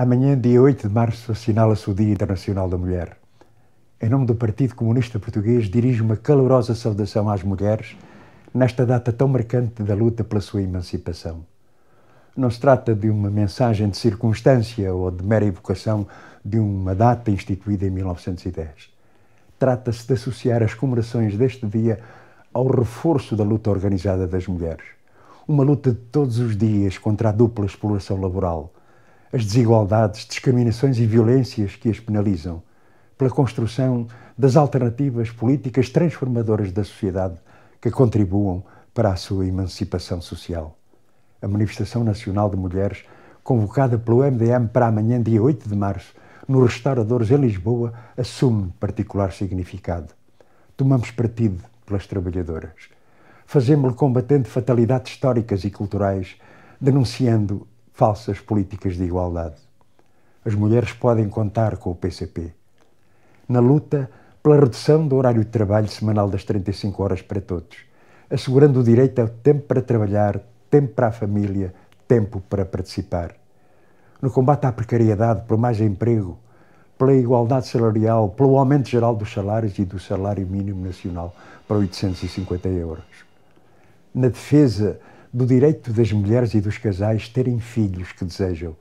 Amanhã, dia 8 de março, assinala-se o Dia Internacional da Mulher. Em nome do Partido Comunista Português, dirijo uma calorosa saudação às mulheres nesta data tão marcante da luta pela sua emancipação. Não se trata de uma mensagem de circunstância ou de mera evocação de uma data instituída em 1910. Trata-se de associar as comemorações deste dia ao reforço da luta organizada das mulheres. Uma luta de todos os dias contra a dupla exploração laboral as desigualdades, discriminações e violências que as penalizam, pela construção das alternativas políticas transformadoras da sociedade que contribuam para a sua emancipação social. A manifestação nacional de mulheres, convocada pelo MDM para amanhã, dia 8 de março, no Restauradores em Lisboa, assume particular significado. Tomamos partido pelas trabalhadoras. Fazemos-lo combatendo fatalidades históricas e culturais, denunciando falsas políticas de igualdade. As mulheres podem contar com o PCP. Na luta pela redução do horário de trabalho semanal das 35 horas para todos, assegurando o direito ao tempo para trabalhar, tempo para a família, tempo para participar. No combate à precariedade, por mais emprego, pela igualdade salarial, pelo aumento geral dos salários e do salário mínimo nacional para 850 euros. Na defesa do direito das mulheres e dos casais terem filhos que desejam,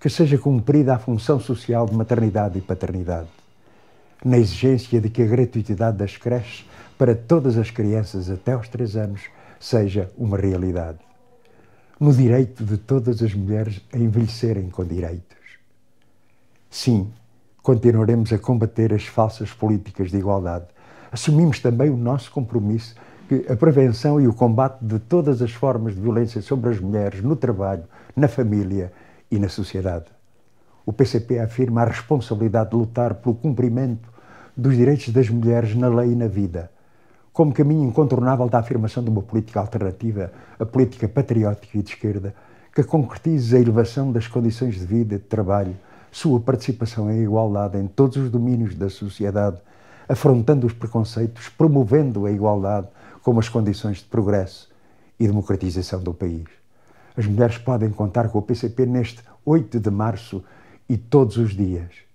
que seja cumprida a função social de maternidade e paternidade, na exigência de que a gratuitidade das creches para todas as crianças até aos três anos seja uma realidade, no direito de todas as mulheres a envelhecerem com direitos. Sim, continuaremos a combater as falsas políticas de igualdade. Assumimos também o nosso compromisso que a prevenção e o combate de todas as formas de violência sobre as mulheres no trabalho, na família e na sociedade. O PCP afirma a responsabilidade de lutar pelo cumprimento dos direitos das mulheres na lei e na vida, como caminho incontornável da afirmação de uma política alternativa, a política patriótica e de esquerda, que concretize a elevação das condições de vida e de trabalho, sua participação em é igualdade em todos os domínios da sociedade, afrontando os preconceitos, promovendo a igualdade, como as condições de progresso e democratização do país. As mulheres podem contar com o PCP neste 8 de março e todos os dias.